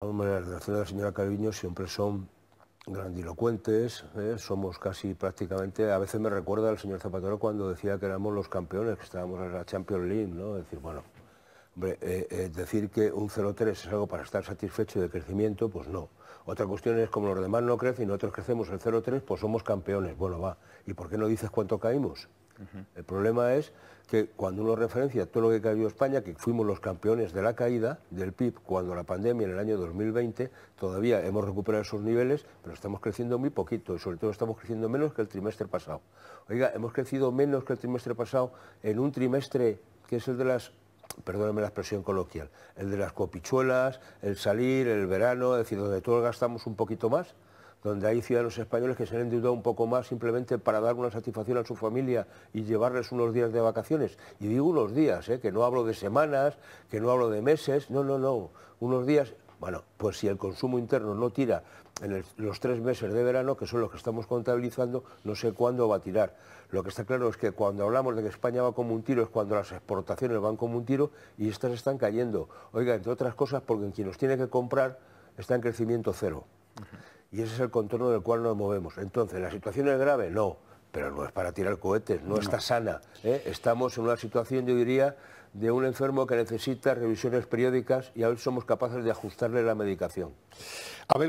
Las relaciones de la señora Calviño siempre son grandilocuentes, ¿eh? somos casi prácticamente, a veces me recuerda al señor Zapatero cuando decía que éramos los campeones, que estábamos en la Champions League, ¿no? Es decir, bueno, hombre, eh, eh, decir que un 0-3 es algo para estar satisfecho de crecimiento, pues no. Otra cuestión es como los demás no crecen y nosotros crecemos el 0-3, pues somos campeones. Bueno, va. ¿Y por qué no dices cuánto caímos? El problema es que cuando uno referencia todo lo que cayó España, que fuimos los campeones de la caída del PIB cuando la pandemia en el año 2020, todavía hemos recuperado esos niveles, pero estamos creciendo muy poquito y sobre todo estamos creciendo menos que el trimestre pasado. Oiga, hemos crecido menos que el trimestre pasado en un trimestre que es el de las perdóname la expresión coloquial, el de las copichuelas, el salir, el verano, es decir, donde todos gastamos un poquito más, donde hay ciudadanos españoles que se han endeudado un poco más simplemente para dar una satisfacción a su familia y llevarles unos días de vacaciones. Y digo unos días, ¿eh? que no hablo de semanas, que no hablo de meses, no, no, no, unos días. Bueno, pues si el consumo interno no tira en los tres meses de verano, que son los que estamos contabilizando, no sé cuándo va a tirar. Lo que está claro es que cuando hablamos de que España va como un tiro es cuando las exportaciones van como un tiro y estas están cayendo. Oiga, entre otras cosas, porque quien nos tiene que comprar está en crecimiento cero y ese es el contorno del cual nos movemos. Entonces, ¿la situación es grave? No, pero no es para tirar cohetes, no, está sana. ¿eh? Estamos en una situación, yo diría, de un enfermo que necesita revisiones periódicas y a ver somos capaces de ajustarle la medicación. A ver...